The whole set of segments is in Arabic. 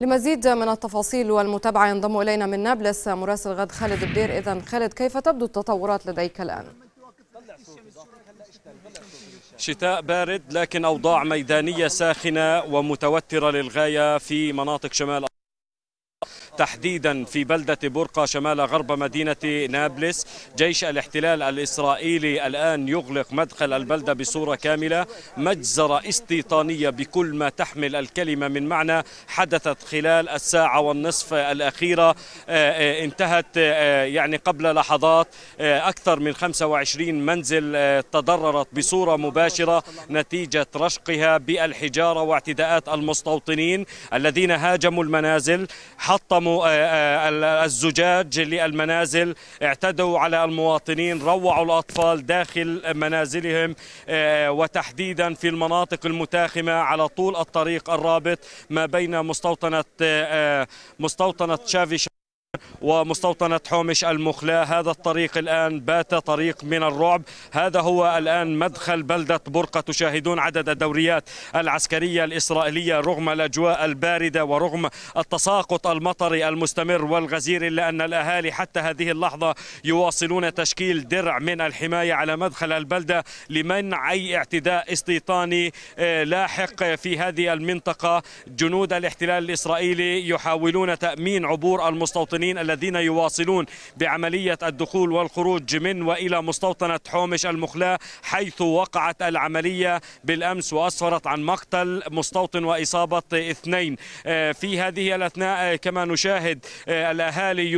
لمزيد من التفاصيل والمتابعة ينضم إلينا من نابلس مراسل غد خالد بدير إذا خالد كيف تبدو التطورات لديك الآن؟ شتاء بارد لكن أوضاع ميدانية ساخنة ومتوترة للغاية في مناطق شمال تحديدا في بلدة برقة شمال غرب مدينة نابلس جيش الاحتلال الإسرائيلي الآن يغلق مدخل البلدة بصورة كاملة مجزرة استيطانية بكل ما تحمل الكلمة من معنى حدثت خلال الساعة والنصف الأخيرة آه، آه، انتهت آه، يعني قبل لحظات أكثر من 25 منزل تضررت بصورة مباشرة نتيجة رشقها بالحجارة واعتداءات المستوطنين الذين هاجموا المنازل حطموا اقاموا آه، آه، الزجاج للمنازل اعتدوا على المواطنين روعوا الاطفال داخل منازلهم آه، وتحديدا في المناطق المتاخمه على طول الطريق الرابط ما بين مستوطنه مستوطنه شافي ومستوطنة حومش المخلاة هذا الطريق الآن بات طريق من الرعب هذا هو الآن مدخل بلدة برقة تشاهدون عدد الدوريات العسكرية الإسرائيلية رغم الأجواء الباردة ورغم التساقط المطري المستمر والغزير إلا أن الأهالي حتى هذه اللحظة يواصلون تشكيل درع من الحماية على مدخل البلدة لمنع أي اعتداء استيطاني آه، لاحق في هذه المنطقة جنود الاحتلال الإسرائيلي يحاولون تأمين عبور المستوطنين الفلسطينيين الذين يواصلون بعملية الدخول والخروج من وإلى مستوطنة حومش المخلاة حيث وقعت العملية بالأمس وأسفرت عن مقتل مستوطن وإصابة اثنين آه، في هذه الأثناء آه، كما نشاهد آه، الأهالي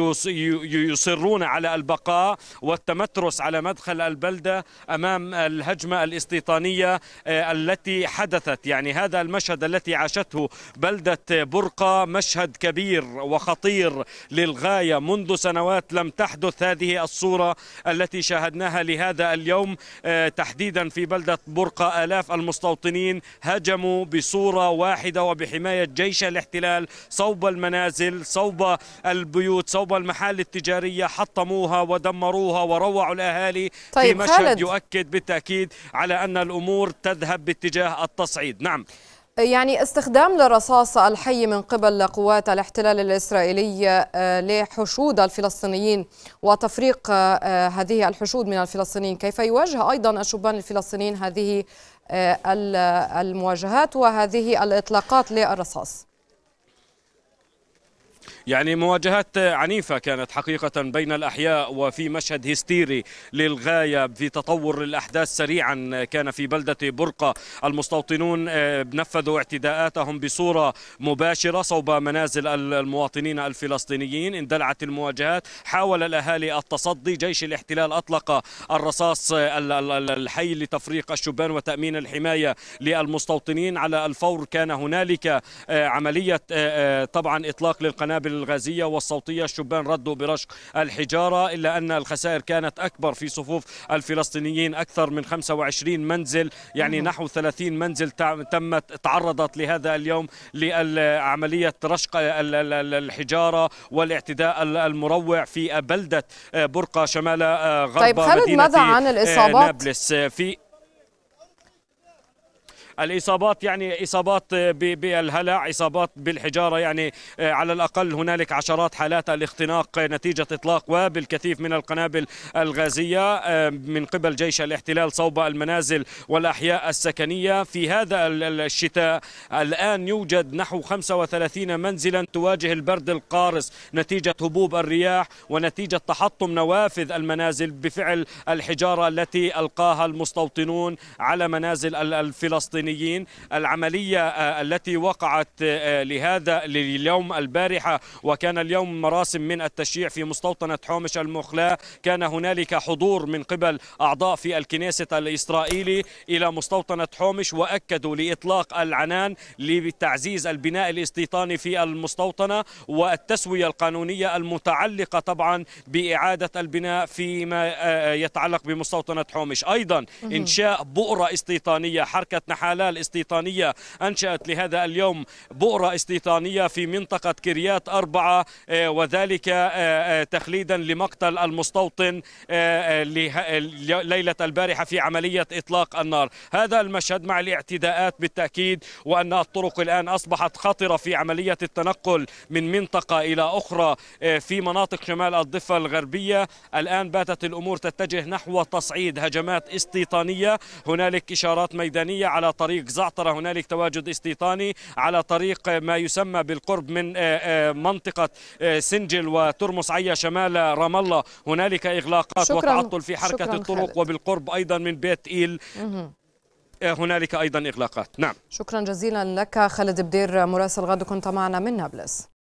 يصرون على البقاء والتمترس على مدخل البلدة أمام الهجمة الاستيطانية التي حدثت يعني هذا المشهد التي عاشته بلدة برقة مشهد كبير وخطير للغاية الغاية منذ سنوات لم تحدث هذه الصورة التي شاهدناها لهذا اليوم آه، تحديدا في بلدة برقة آلاف المستوطنين هجموا بصورة واحدة وبحماية جيش الاحتلال صوب المنازل صوب البيوت صوب المحال التجارية حطموها ودمروها وروعوا الأهالي طيب في مشهد خالد. يؤكد بالتأكيد على أن الأمور تذهب باتجاه التصعيد نعم يعني استخدام للرصاص الحي من قبل قوات الاحتلال الإسرائيلي آه، لحشود الفلسطينيين وتفريق آه، هذه الحشود من الفلسطينيين كيف يواجه أيضا الشبان الفلسطينيين هذه آه، المواجهات وهذه الإطلاقات للرصاص يعني مواجهات عنيفة كانت حقيقة بين الأحياء وفي مشهد هستيري للغاية في تطور الأحداث سريعا كان في بلدة برقة المستوطنون آه، نفذوا اعتداءاتهم بصورة مباشرة صوب منازل المواطنين الفلسطينيين اندلعت المواجهات حاول الأهالي التصدي جيش الاحتلال أطلق الرصاص آه، الحي لتفريق الشبان وتأمين الحماية للمستوطنين على الفور كان هنالك آه، عملية طبعا إطلاق للقنابل الغازية والصوتية الشبان ردوا برشق الحجارة إلا أن الخسائر كانت أكبر في صفوف الفلسطينيين أكثر من 25 منزل يعني نحو 30 منزل تمت تعرضت لهذا اليوم لعملية رشق الحجارة والاعتداء المروع في بلدة آه، برقة شمال آه، غرب طيب خالد ماذا عن آه، الإصابات؟ نابلس في الاصابات يعني اصابات بالهلع اصابات بالحجاره يعني آه، على الاقل هنالك عشرات حالات الاختناق نتيجه اطلاق وابل كثيف من القنابل الغازيه آه، من قبل جيش الاحتلال صوب المنازل والاحياء السكنيه في هذا الشتاء الان يوجد نحو 35 منزلا تواجه البرد القارس نتيجه هبوب الرياح ونتيجه تحطم نوافذ المنازل بفعل الحجاره التي القاها المستوطنون على منازل الفلسطينيين الفلسطينيين العملية آه، التي وقعت آه، لهذا اليوم البارحة وكان اليوم مراسم من التشييع في مستوطنة حومش المخلاة كان هنالك حضور من قبل أعضاء في الكنيسة الإسرائيلي إلى مستوطنة حومش وأكدوا لإطلاق العنان لتعزيز البناء الاستيطاني في المستوطنة والتسوية القانونية المتعلقة طبعا بإعادة البناء فيما آه، يتعلق بمستوطنة حومش أيضا إنشاء بؤرة استيطانية حركة نحال حلال استيطانية أنشأت لهذا اليوم بؤرة استيطانية في منطقة كريات أربعة آه، وذلك آه، آه، تخليدا لمقتل المستوطن ليلة البارحة في عملية إطلاق النار هذا المشهد مع الاعتداءات بالتأكيد وأن الطرق الآن أصبحت خطرة في عملية التنقل من منطقة إلى أخرى في مناطق شمال الضفة الغربية الآن باتت الأمور تتجه نحو تصعيد هجمات استيطانية هنالك إشارات ميدانية على طريق طريق زعترة هنالك تواجد استيطاني على طريق ما يسمى بالقرب من آه، آه، منطقة آه، سنجل وترمس عيا شمال رام الله هنالك إغلاقات وتعطل في حركة الطرق خالد. وبالقرب أيضا من بيت إيل هنالك أيضا إغلاقات نعم شكرا جزيلا لك خالد بدير مراسل غد كنت معنا من نابلس